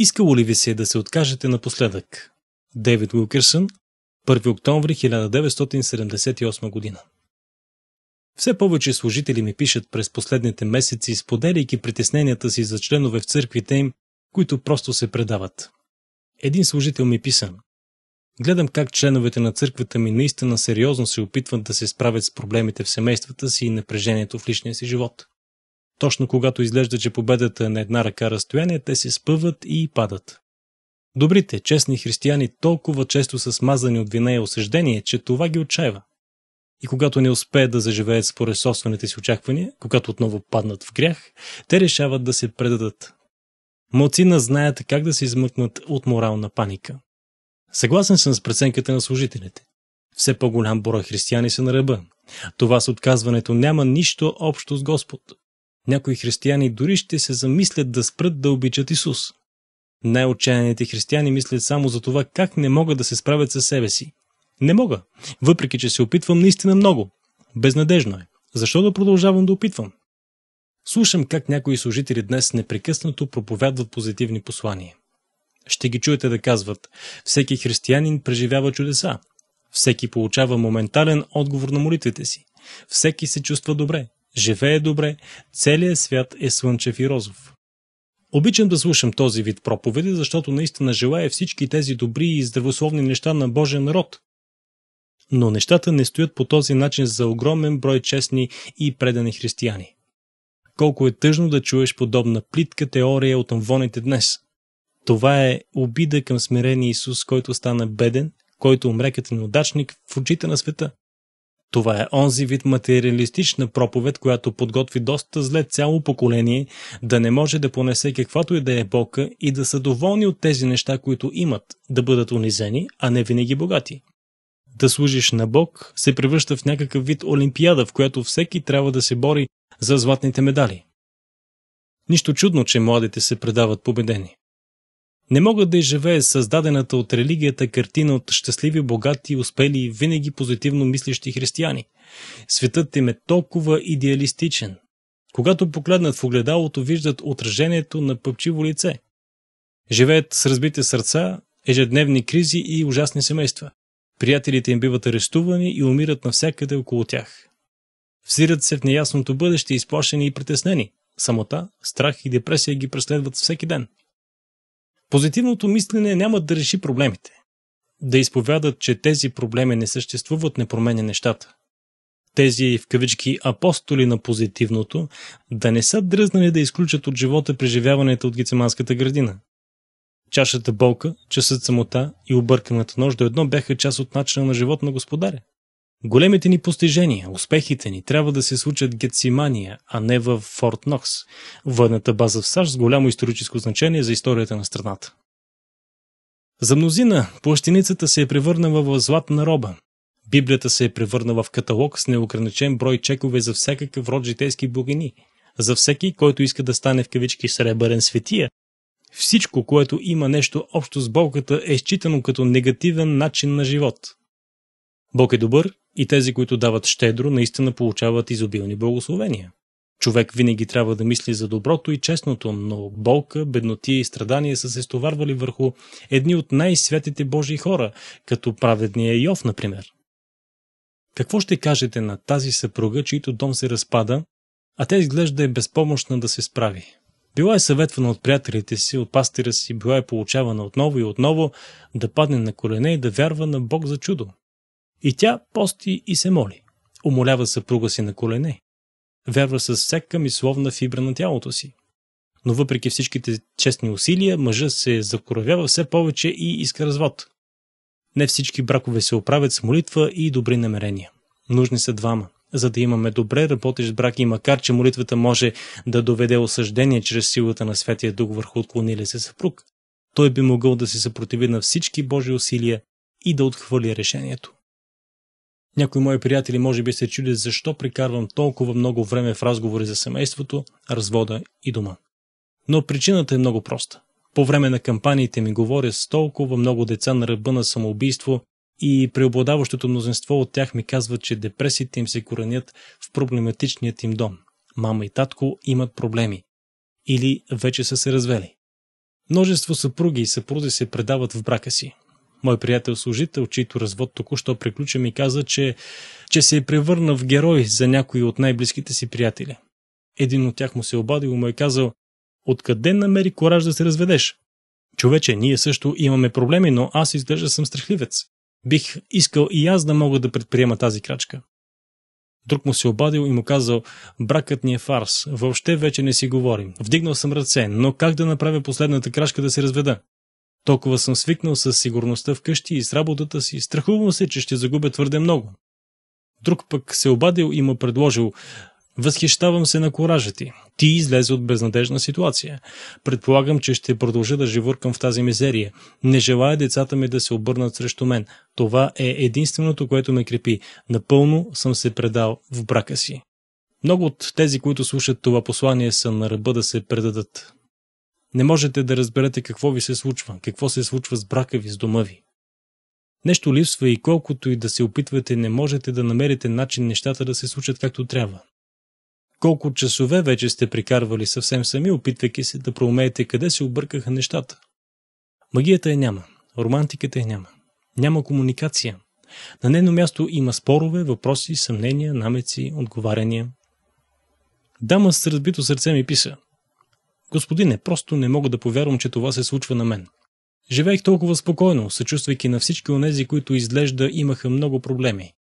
Искало ли ви се да се откажете напоследък? Дейвид Уилкерсън, 1 октомври 1978 година. Все повече служители ми пишат през последните месеци, споделяйки притесненията си за членове в църквите им, които просто се предават. Един служител ми писа. Гледам как членовете на църквата ми наистина сериозно се опитват да се справят с проблемите в семействата си и напрежението в личния си живот. Точно когато изглежда, че победата е на една ръка разстояние, те се спъват и падат. Добрите, честни християни толкова често са смазани от вина и осъждение, че това ги отчаива. И когато не успеят да заживеят според собствените си очаквания, когато отново паднат в грях, те решават да се предадат. Малцина знаят как да се измъкнат от морална паника. Съгласен съм с преценката на служителите. Все по-голям брой християни са на ръба. Това с отказването няма нищо общо с Господ. Някои християни дори ще се замислят да спрат да обичат Исус. Най-отчаяните християни мислят само за това как не могат да се справят със себе си. Не мога, въпреки че се опитвам наистина много. Безнадежно е. Защо да продължавам да опитвам? Слушам как някои служители днес непрекъснато проповядват позитивни послания. Ще ги чуете да казват «Всеки християнин преживява чудеса». Всеки получава моментален отговор на молитвите си. Всеки се чувства добре живее добре, целият свят е слънчев и розов. Обичам да слушам този вид проповеди, защото наистина желая всички тези добри и здравословни неща на Божия народ. Но нещата не стоят по този начин за огромен брой честни и предани християни. Колко е тъжно да чуеш подобна плитка теория от амвоните днес. Това е обида към смирения Исус, който стана беден, който умре като е неудачник в очите на света – това е онзи вид материалистична проповед, която подготви доста зле цяло поколение да не може да понесе каквато и да е бока и да са доволни от тези неща, които имат, да бъдат унизени, а не винаги богати. Да служиш на Бог се превръща в някакъв вид олимпиада, в която всеки трябва да се бори за златните медали. Нищо чудно, че младите се предават победени. Не мога да изживее създадената от религията картина от щастливи, богати, успели и винаги позитивно мислещи християни. Светът им е толкова идеалистичен. Когато погледнат в огледалото, виждат отражението на пъпчиво лице. Живеят с разбите сърца, ежедневни кризи и ужасни семейства. Приятелите им биват арестувани и умират навсякъде около тях. Взират се в неясното бъдеще, изплашени и притеснени. Самота, страх и депресия ги преследват всеки ден. Позитивното мислене няма да реши проблемите. Да изповядат, че тези проблеми не съществуват, не променя нещата. Тези, в кавички, апостоли на позитивното, да не са дръзнали да изключат от живота преживяването от гицеманската градина. Чашата болка, часът самота и обърканата нощ до едно бяха част от начина на живот на господаря. Големите ни постижения, успехите ни трябва да се случат в Гетсимания, а не в Форт Нокс, военната база в САЩ с голямо историческо значение за историята на страната. За мнозина плащеницата се е превърнала в златна роба. Библията се е превърнала в каталог с неограничен брой чекове за всякакъв род житейски богини, за всеки, който иска да стане в кавички сребърен светия. Всичко, което има нещо общо с болката, е считано като негативен начин на живот – Бог е добър и тези, които дават щедро, наистина получават изобилни благословения. Човек винаги трябва да мисли за доброто и честното, но болка, беднотия и страдания са се стоварвали върху едни от най-святите Божии хора, като праведния Йов, например. Какво ще кажете на тази съпруга, чийто дом се разпада, а тя изглежда е безпомощна да се справи? Била е съветвана от приятелите си, от пастира си, била е получавана отново и отново да падне на колене и да вярва на Бог за чудо. И тя пости и се моли. Умолява съпруга си на колене. Вярва с всяка мисловна фибра на тялото си. Но въпреки всичките честни усилия, мъжът се закоравява все повече и иска развод. Не всички бракове се оправят с молитва и добри намерения. Нужни са двама, за да имаме добре работещ брак и макар, че молитвата може да доведе осъждение чрез силата на Светия Дух върху отклонили се съпруг, той би могъл да се съпротиви на всички Божи усилия и да отхвърли решението. Някои мои приятели може би се чудят защо прекарвам толкова много време в разговори за семейството, развода и дома. Но причината е много проста. По време на кампаниите ми говоря с толкова много деца на ръба на самоубийство и преобладаващото мнозинство от тях ми казва, че депресиите им се коренят в проблематичният им дом. Мама и татко имат проблеми. Или вече са се развели. Множество съпруги и съпрузи се предават в брака си, Мой приятел-служител, чийто развод току-що приключи, ми каза, че, че се е превърна в герой за някои от най-близките си приятели. Един от тях му се е обадил и му е казал, откъде намери кораж да се разведеш? Човече, ние също имаме проблеми, но аз изглежда съм страхливец. Бих искал и аз да мога да предприема тази крачка. Друг му се обадил и му казал, бракът ни е фарс, въобще вече не си говорим. Вдигнал съм ръце, но как да направя последната крачка да се разведа? Толкова съм свикнал с сигурността вкъщи и с работата си, страхувам се, че ще загубя твърде много. Друг пък се обадил и му предложил Възхищавам се на коража ти. Ти излезе от безнадежна ситуация. Предполагам, че ще продължа да живуркам в тази мизерия. Не желая децата ми да се обърнат срещу мен. Това е единственото, което ме крепи. Напълно съм се предал в брака си. Много от тези, които слушат това послание, са на ръба да се предадат. Не можете да разберете какво ви се случва, какво се случва с брака ви, с дома ви. Нещо липсва и колкото и да се опитвате, не можете да намерите начин нещата да се случат както трябва. Колко часове вече сте прикарвали съвсем сами, опитвайки се да проумеете къде се объркаха нещата. Магията я е няма, романтиката е няма. Няма комуникация. На нейно място има спорове, въпроси, съмнения, намеци, отговаряния. Дама с разбито сърце ми писа – Господине, просто не мога да повярвам, че това се случва на мен. Живеех толкова спокойно, съчувствайки на всички онези, които изглежда имаха много проблеми.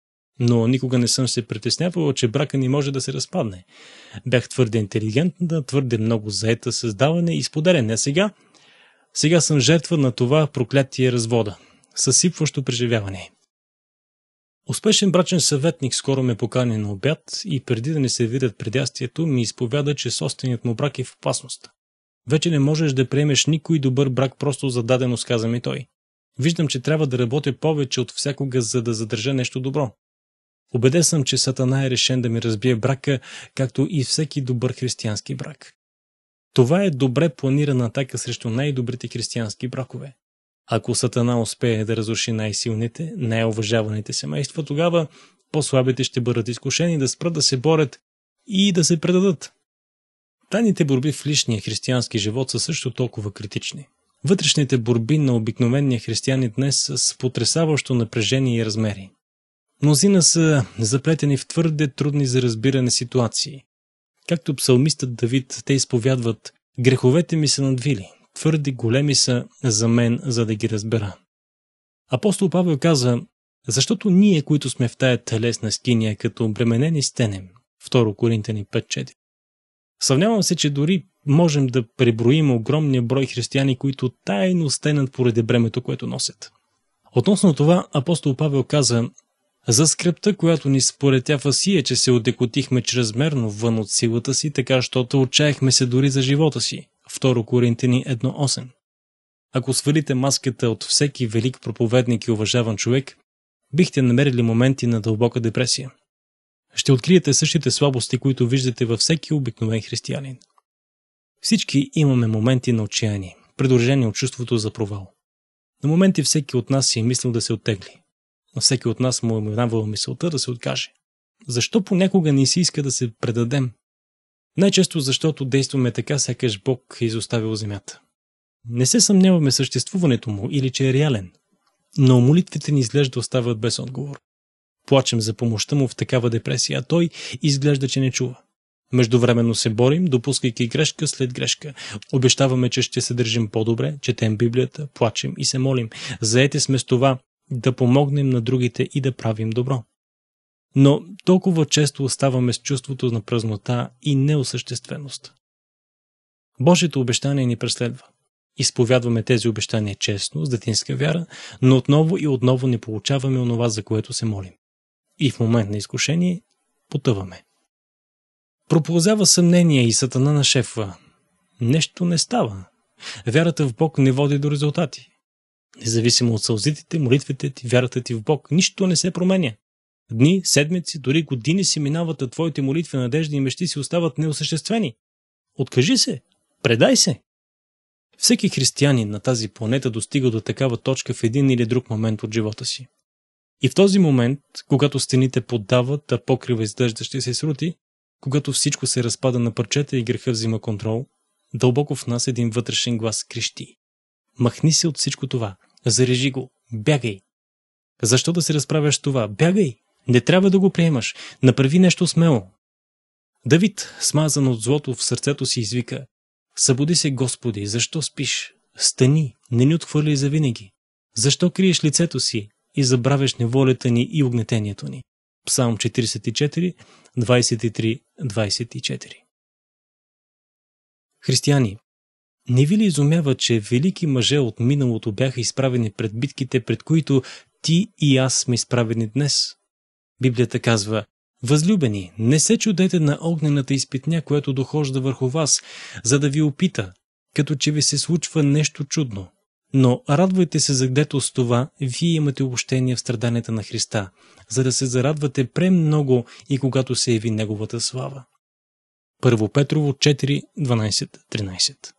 Но никога не съм се притеснявала, че брака ни може да се разпадне. Бях твърде интелигентна, твърде много заета създаване и споделяне. Сега, сега съм жертва на това проклятие развода. Съсипващо преживяване. Успешен брачен съветник скоро ме покани на обяд и преди да не се видят предястието ми изповяда, че собственият му брак е в опасност. Вече не можеш да приемеш никой добър брак просто за даденост, каза ми той. Виждам, че трябва да работя повече от всякога, за да задържа нещо добро. Обеден съм, че Сатана е решен да ми разбие брака, както и всеки добър християнски брак. Това е добре планирана атака срещу най-добрите християнски бракове. Ако Сатана успее да разруши най-силните, най-уважаваните семейства, тогава по-слабите ще бъдат изкушени да спрат да се борят и да се предадат. Тайните борби в личния християнски живот са също толкова критични. Вътрешните борби на обикновения християнин днес са с потрясаващо напрежение и размери. Мнозина са заплетени в твърде трудни за разбиране ситуации. Както псалмистът Давид, те изповядват «Греховете ми са надвили, твърде големи са за мен, за да ги разбера». Апостол Павел каза «Защото ние, които сме в тая телесна скиния, като обременени стенем» 2 Коринтяни Съмнявам се, че дори можем да преброим огромния брой християни, които тайно стенат поради бремето, което носят. Относно това, апостол Павел каза, за скръпта, която ни споретява си е, че се отекотихме чрезмерно вън от силата си, така щото отчаяхме се дори за живота си. 2 Коринтини 1.8 Ако свалите маската от всеки велик проповедник и уважаван човек, бихте намерили моменти на дълбока депресия ще откриете същите слабости, които виждате във всеки обикновен християнин. Всички имаме моменти на отчаяние, придружени от чувството за провал. На моменти всеки от нас си е мислил да се оттегли. На всеки от нас му е минавала мисълта да се откаже. Защо понякога не си иска да се предадем? Най-често защото действаме така, сякаш Бог е изоставил земята. Не се съмняваме съществуването му или че е реален, но молитвите ни изглежда остават без отговор. Плачем за помощта му в такава депресия, а той изглежда, че не чува. Междувременно се борим, допускайки грешка след грешка. Обещаваме, че ще се държим по-добре, четем Библията, плачем и се молим. Заете сме с това да помогнем на другите и да правим добро. Но толкова често оставаме с чувството на празнота и неосъщественост. Божието обещание ни преследва. Изповядваме тези обещания честно, с детинска вяра, но отново и отново не получаваме онова, за което се молим и в момент на изкушение потъваме. Проползява съмнение и сатана на шефа. Нещо не става. Вярата в Бог не води до резултати. Независимо от сълзитите, молитвите ти, вярата ти в Бог, нищо не се променя. Дни, седмици, дори години си минават, а твоите молитви, надежди и мечти си остават неосъществени. Откажи се! Предай се! Всеки християнин на тази планета достига до такава точка в един или друг момент от живота си. И в този момент, когато стените поддават, а покрива издъждащи ще се срути, когато всичко се разпада на парчета и греха взима контрол, дълбоко в нас един вътрешен глас крещи. Махни се от всичко това. Зарежи го. Бягай. Защо да се разправяш това? Бягай. Не трябва да го приемаш. Направи нещо смело. Давид, смазан от злото в сърцето си, извика. Събуди се, Господи, защо спиш? Стани, не ни отхвърли завинаги. Защо криеш лицето си? и забравяш неволята ни и огнетението ни. Псалм 44, 23, 24 Християни, не ви ли изумява, че велики мъже от миналото бяха изправени пред битките, пред които ти и аз сме изправени днес? Библията казва, Възлюбени, не се чудете на огнената изпитня, която дохожда върху вас, за да ви опита, като че ви се случва нещо чудно. Но радвайте се гдето с това, вие имате обощение в страданията на Христа, за да се зарадвате премного и когато се яви Неговата слава. Първо Петрово 4:12.13.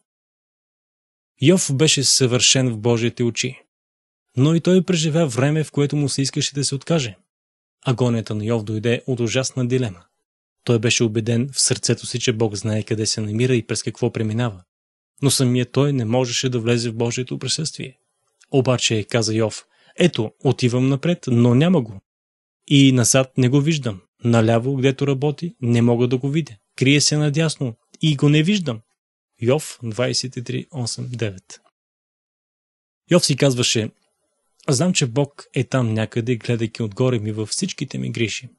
Йов беше съвършен в Божиите очи, но и той преживя време, в което му се искаше да се откаже. Агонията на Йов дойде от ужасна дилема. Той беше убеден в сърцето си, че Бог знае къде се намира и през какво преминава но самия той не можеше да влезе в Божието присъствие. Обаче, каза Йов, ето, отивам напред, но няма го. И назад не го виждам. Наляво, гдето работи, не мога да го видя. Крие се надясно и го не виждам. Йов 23.8.9 Йов си казваше, знам, че Бог е там някъде, гледайки отгоре ми във всичките ми гриши.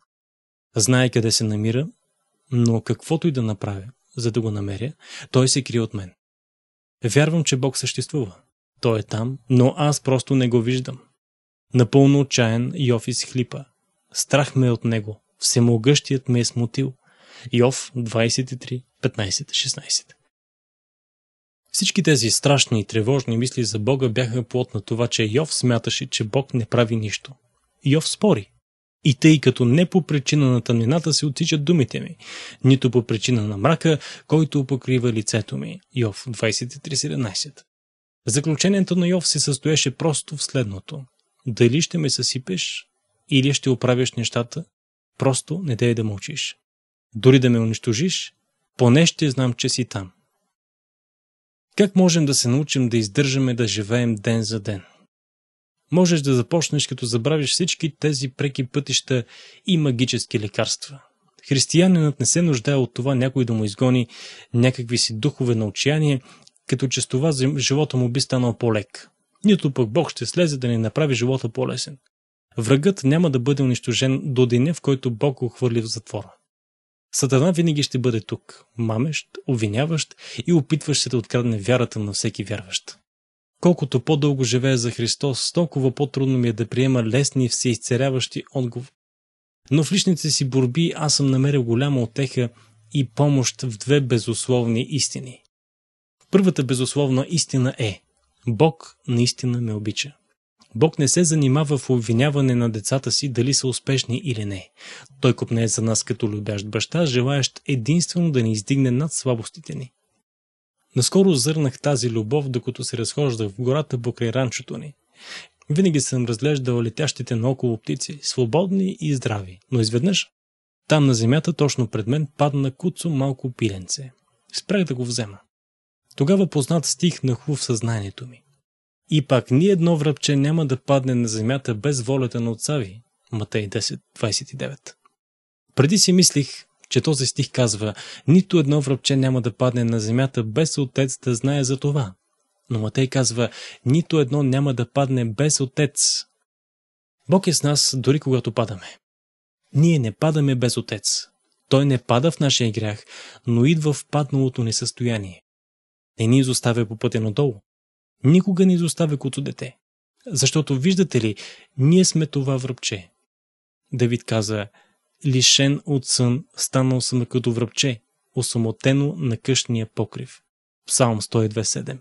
Знае къде се намира, но каквото и да направя, за да го намеря, той се крие от мен. Вярвам, че Бог съществува. Той е там, но аз просто не го виждам. Напълно отчаян Йов изхлипа. Страх ме е от него. Всемогъщият ме е смутил. Йов 23, 15, 16 Всички тези страшни и тревожни мисли за Бога бяха плод на това, че Йов смяташе, че Бог не прави нищо. Йов спори. И тъй като не по причина на тъмнината се отсичат думите ми, нито по причина на мрака, който покрива лицето ми. Йов 23.17 Заключението на Йов се състоеше просто в следното. Дали ще ме съсипеш или ще оправиш нещата, просто не дей да мълчиш. Дори да ме унищожиш, поне ще знам, че си там. Как можем да се научим да издържаме да живеем ден за ден? можеш да започнеш като забравиш всички тези преки пътища и магически лекарства. Християнинът не се нуждае от това някой да му изгони някакви си духове на отчаяние, като че с това живота му би станал по-лек. Нито пък Бог ще слезе да ни направи живота по-лесен. Врагът няма да бъде унищожен до деня, в който Бог го хвърли в затвора. Сатана винаги ще бъде тук, мамещ, обвиняващ и опитващ се да открадне вярата на всеки вярващ. Колкото по-дълго живея за Христос, толкова по-трудно ми е да приема лесни и всеизцеряващи отговори. Но в личните си борби аз съм намерил голяма отеха и помощ в две безусловни истини. Първата безусловна истина е Бог наистина ме обича. Бог не се занимава в обвиняване на децата си дали са успешни или не. Той копне за нас като любящ баща, желаещ единствено да ни издигне над слабостите ни. Наскоро зърнах тази любов, докато се разхождах в гората покрай ранчото ни. Винаги съм разглеждал летящите наоколо птици, свободни и здрави, но изведнъж там на земята, точно пред мен, падна куцо малко пиленце. Спрях да го взема. Тогава познат стих нахлу в съзнанието ми. И пак ни едно връбче няма да падне на земята без волята на отца ви. Матей 29 Преди си мислих, че този стих казва «Нито едно връбче няма да падне на земята без отец да знае за това». Но Матей казва «Нито едно няма да падне без отец». Бог е с нас дори когато падаме. Ние не падаме без отец. Той не пада в нашия грях, но идва в падналото ни състояние. Не ни изоставя по пътя надолу. Никога не изоставя като дете. Защото, виждате ли, ние сме това връбче. Давид каза – Лишен от сън, станал съм като връбче, осамотено на къщния покрив. Псалм 102.7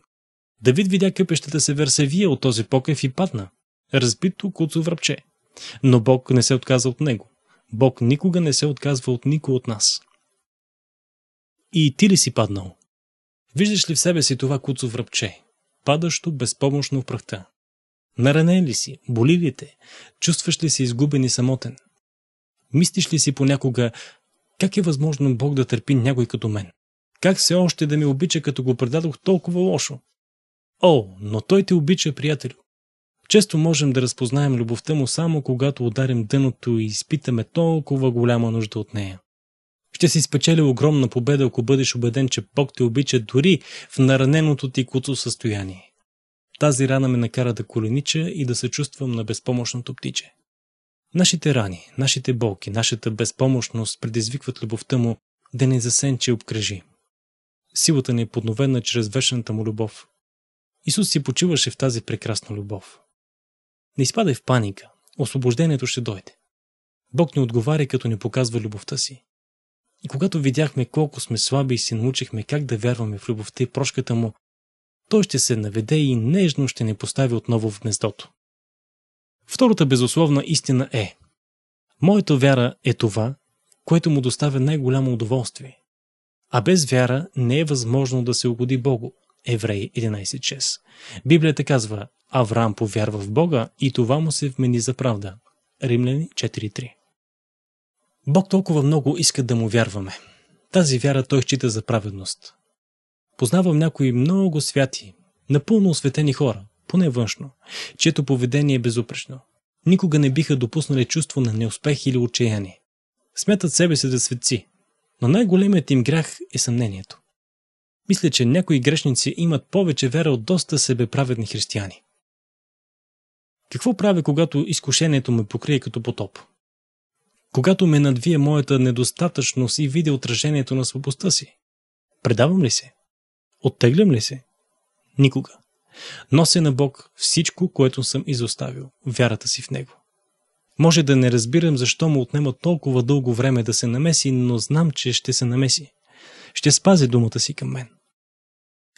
Давид видя къпещата се върсевия от този покрив и падна, разбито куцо връбче. Но Бог не се отказа от него. Бог никога не се отказва от никой от нас. И ти ли си паднал? Виждаш ли в себе си това куцо връбче, падащо безпомощно в пръхта? Наранен ли си? Боли ли те? Чувстваш ли се изгубен и самотен? Мислиш ли си понякога, как е възможно Бог да търпи някой като мен? Как все още да ми обича, като го предадох толкова лошо? О, но той те обича, приятелю. Често можем да разпознаем любовта му само когато ударим дъното и изпитаме толкова голяма нужда от нея. Ще си спечели огромна победа, ако бъдеш убеден, че Бог те обича дори в нараненото ти куцо състояние. Тази рана ме накара да коленича и да се чувствам на безпомощното птиче. Нашите рани, нашите болки, нашата безпомощност предизвикват любовта му да не засенче обкръжи. Силата ни е подновена чрез вечната му любов. Исус си почиваше в тази прекрасна любов. Не изпадай в паника, освобождението ще дойде. Бог ни отговаря, като ни показва любовта си. И когато видяхме колко сме слаби и се научихме как да вярваме в любовта и прошката му, той ще се наведе и нежно ще ни постави отново в гнездото. Втората безусловна истина е Моята вяра е това, което му доставя най-голямо удоволствие. А без вяра не е възможно да се угоди Богу. Евреи 11.6 Библията казва Авраам повярва в Бога и това му се вмени за правда. Римляни 4.3 Бог толкова много иска да му вярваме. Тази вяра той счита за праведност. Познавам някои много святи, напълно осветени хора, поне външно, чието поведение е безупречно. Никога не биха допуснали чувство на неуспех или отчаяние. Смятат себе си за светци, но най-големият им грях е съмнението. Мисля, че някои грешници имат повече вера от доста себеправедни християни. Какво правя, когато изкушението ме покрие като потоп? Когато ме надвие моята недостатъчност и видя отражението на слабостта си? Предавам ли се? Оттеглям ли се? Никога. Нося на Бог всичко, което съм изоставил, вярата си в Него. Може да не разбирам защо му отнема толкова дълго време да се намеси, но знам, че ще се намеси. Ще спази думата си към мен.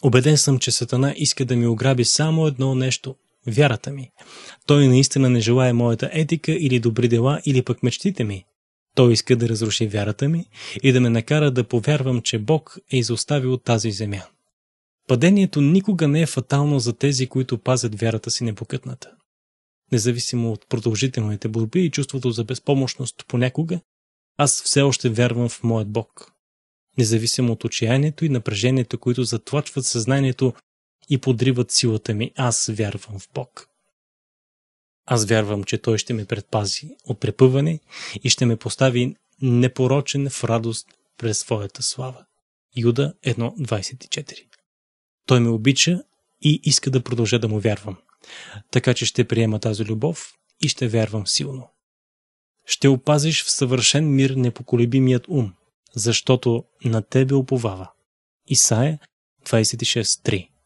Обеден съм, че Сатана иска да ми ограби само едно нещо – вярата ми. Той наистина не желая моята етика или добри дела или пък мечтите ми. Той иска да разруши вярата ми и да ме накара да повярвам, че Бог е изоставил тази земя. Падението никога не е фатално за тези, които пазят вярата си непокътната. Независимо от продължителните борби и чувството за безпомощност понякога, аз все още вярвам в моят Бог. Независимо от отчаянието и напрежението, които затлачват съзнанието и подриват силата ми, аз вярвам в Бог. Аз вярвам, че Той ще ме предпази от препъване и ще ме постави непорочен в радост през своята слава. Юда 1.24 той ме обича и иска да продължа да му вярвам. Така че ще приема тази любов и ще вярвам силно. Ще опазиш в съвършен мир непоколебимият ум, защото на тебе оповава. Исаия 26.3